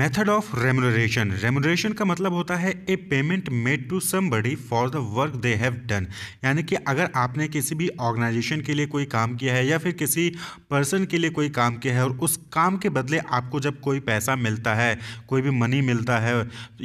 method of remuneration remuneration का मतलब होता है a payment made to somebody for the work they have done यानी कि अगर आपने किसी भी ऑर्गेनाइजेशन के लिए कोई काम किया है या फिर किसी पर्सन के लिए कोई काम किया है और उस काम के बदले आपको जब कोई पैसा मिलता है कोई भी मनी मिलता है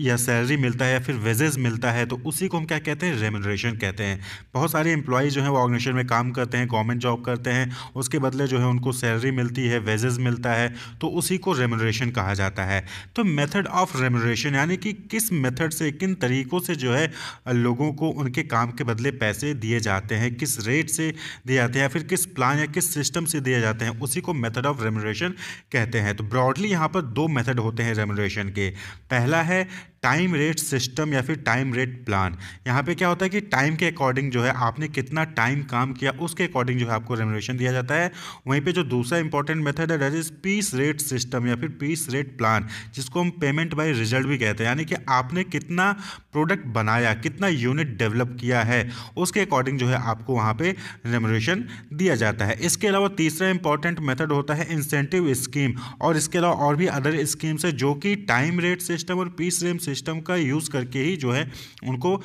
या सैलरी मिलता है या फिर वेजेज मिलता है तो उसी को हम क्या कहते हैं रेमुनरेशन कहते हैं बहुत सारे एम्प्लॉयज़ जो हैं वो ऑर्गेनाइजेशन में काम करते हैं गवर्नमेंट जॉब करते हैं उसके बदले जो है उनको सैलरी मिलती है वेजेज मिलता है तो उसी को रेमुनरेशन कहा जाता है तो मेथड ऑफ रेमोरेशन यानी कि किस मेथड से किन तरीक़ों से जो है लोगों को उनके काम के बदले पैसे दिए जाते हैं किस रेट से दिए जाते हैं या फिर किस प्लान या किस सिस्टम से दिए जाते हैं उसी को मेथड ऑफ रेमोरेशन कहते हैं तो ब्रॉडली यहाँ पर दो मेथड होते हैं रेमोरेशन के पहला है टाइम रेट सिस्टम या फिर टाइम रेट प्लान यहाँ पे क्या होता है कि टाइम के अकॉर्डिंग जो है आपने कितना टाइम काम किया उसके अकॉर्डिंग जो है आपको रेमुनरेशन दिया जाता है वहीं पे जो दूसरा इंपॉर्टेंट मेथड है that is piece rate system या फिर पीस रेट प्लान जिसको हम पेमेंट बाय रिजल्ट भी कहते हैं यानी कि आपने कितना प्रोडक्ट बनाया कितना यूनिट डेवलप किया है उसके अकॉर्डिंग जो है आपको वहाँ पर रेमुनरेशन दिया जाता है इसके अलावा तीसरा इंपॉर्टेंट मेथड होता है इंसेंटिव स्कीम और इसके अलावा और भी अदर स्कीम्स है जो कि टाइम रेट सिस्टम और पीस रेट सिस्टम का यूज़ करके ही जो है उनको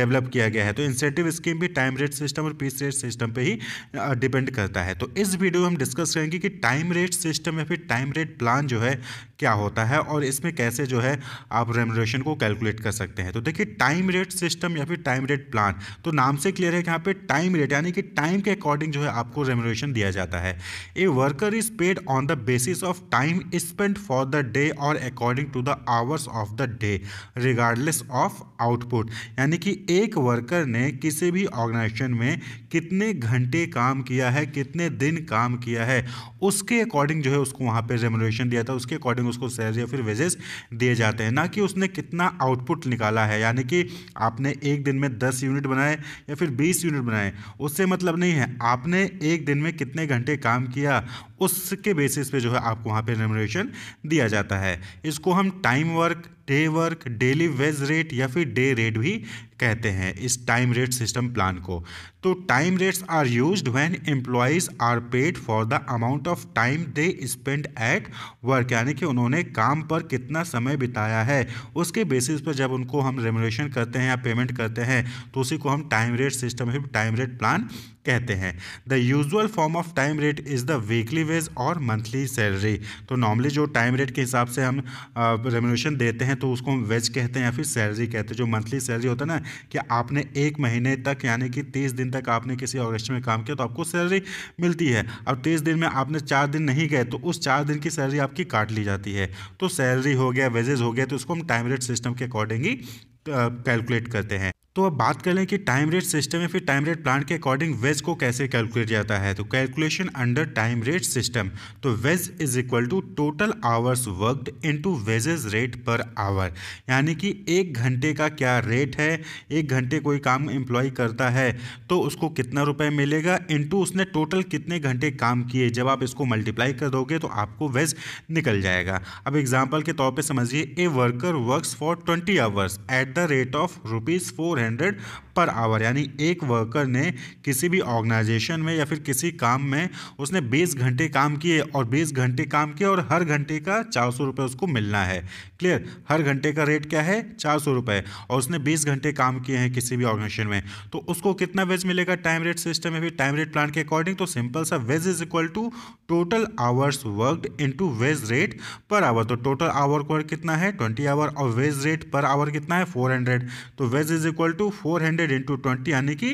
डेवलप किया गया है तो इंसेंटिव स्कीम भी टाइम रेट सिस्टम और पीस रेट सिस्टम पे ही डिपेंड करता है तो इस वीडियो में हम डिस्कस करेंगे कि टाइम रेट सिस्टम या फिर टाइम रेट प्लान जो है क्या होता है और इसमें कैसे जो है आप रेमोरेशन को कैलकुलेट कर सकते हैं तो देखिए टाइम रेट सिस्टम या फिर टाइम रेट प्लान तो नाम से क्लियर है कि यहाँ पे टाइम रेट यानी कि टाइम के अकॉर्डिंग जो है आपको रेमोरेशन दिया जाता है a worker is paid on the basis of time spend for the day और according to the hours of the day regardless of output यानी कि एक वर्कर ने किसी भी ऑर्गेनाइजेशन में कितने घंटे काम किया है कितने दिन काम किया है उसके अकॉर्डिंग जो है उसको वहाँ पर रेमोरेशन दिया था उसके अकॉर्डिंग उसको शेयर या फिर वेजेस दिए जाते हैं ना कि उसने कितना आउटपुट निकाला है यानी कि आपने एक दिन में दस यूनिट बनाए या फिर बीस यूनिट बनाए उससे मतलब नहीं है आपने एक दिन में कितने घंटे काम किया उसके बेसिस पे जो है आपको वहाँ पे रेमोरेशन दिया जाता है इसको हम time work day work daily wage rate या फिर डे रेट भी कहते हैं इस टाइम रेट सिस्टम प्लान को तो time rates are used when employees are paid for the amount of time they spend at work यानी कि उन्होंने काम पर कितना समय बिताया है उसके बेसिस पर जब उनको हम रेमोलेशन करते हैं या पेमेंट करते हैं तो उसी को हम time rate system time rate plan कहते हैं the usual form of time rate is the weekly wage और मंथली सैलरी तो नॉर्मली जो टाइम रेट के हिसाब से हम रेमोनेशन देते हैं तो उसको हम वेज कहते हैं या फिर सैलरी कहते हैं जो मंथली सैलरी होता है ना कि आपने एक महीने तक यानी कि तीस दिन तक आपने किसी ऑर्गेस्ट्रा में काम किया तो आपको सैलरी मिलती है अब तीस दिन में आपने चार दिन नहीं गए तो उस चार दिन की सैलरी आपकी काट ली जाती है तो सैलरी हो गया वेजेज हो गया तो उसको हम टाइम रेट सिस्टम के अकॉर्डिंग ही कैलकुलेट करते हैं तो अब बात कर लें कि टाइम रेट सिस्टम या फिर टाइम रेट प्लान के अकॉर्डिंग वेज को कैसे कैलकुलेट जाता है तो calculation under time rate system तो wage is equal to total hours worked into wages rate per hour यानी कि एक घंटे का क्या रेट है एक घंटे कोई काम एम्प्लॉय करता है तो उसको कितना रुपये मिलेगा इंटू उसने टोटल कितने घंटे काम किए जब आप इसको मल्टीप्लाई कर दोगे तो आपको वेज निकल जाएगा अब एग्जाम्पल के तौर पर समझिए a worker work for twenty hours at the rate of rupees four 500 per hour यानी एक वर्कर ने किसी भी ऑर्गेनाइजेशन में या फिर किसी काम में उसने बीस घंटे काम किए और बीस घंटे काम किए और हर घंटे का चार सौ रुपये उसको मिलना है क्लियर हर घंटे का रेट क्या है चार सौ रुपये और उसने बीस घंटे काम किए हैं किसी भी ऑर्गेनाइजेशन में तो उसको कितना वेज मिलेगा टाइम रेट सिस्टम या फिर टाइम रेट प्लान के अकॉर्डिंग तो सिंपल सा wage is equal to total hours worked in wage rate per hour तो टोटल आवर को कितना है ट्वेंटी आवर और वेज रेट पर आवर कितना है फोर हंड्रेड तो wage is equal to four hundred hundred into twenty यानी कि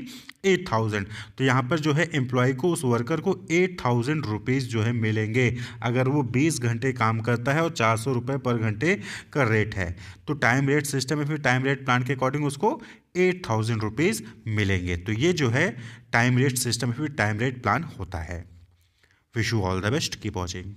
एट थाउजेंड तो यहाँ पर जो है एम्प्लॉय को उस वर्कर को एट थाउजेंड रुपीज़ जो है मिलेंगे अगर वो बीस घंटे काम करता है और चार सौ रुपये पर घंटे का रेट है तो टाइम रेट सिस्टम है फिर टाइम रेट प्लान के अकॉर्डिंग उसको एट थाउजेंड रुपीज़ मिलेंगे तो ये जो है टाइम रेट सिस्टम है फिर टाइम रेट प्लान होता है wish you all the best keep watching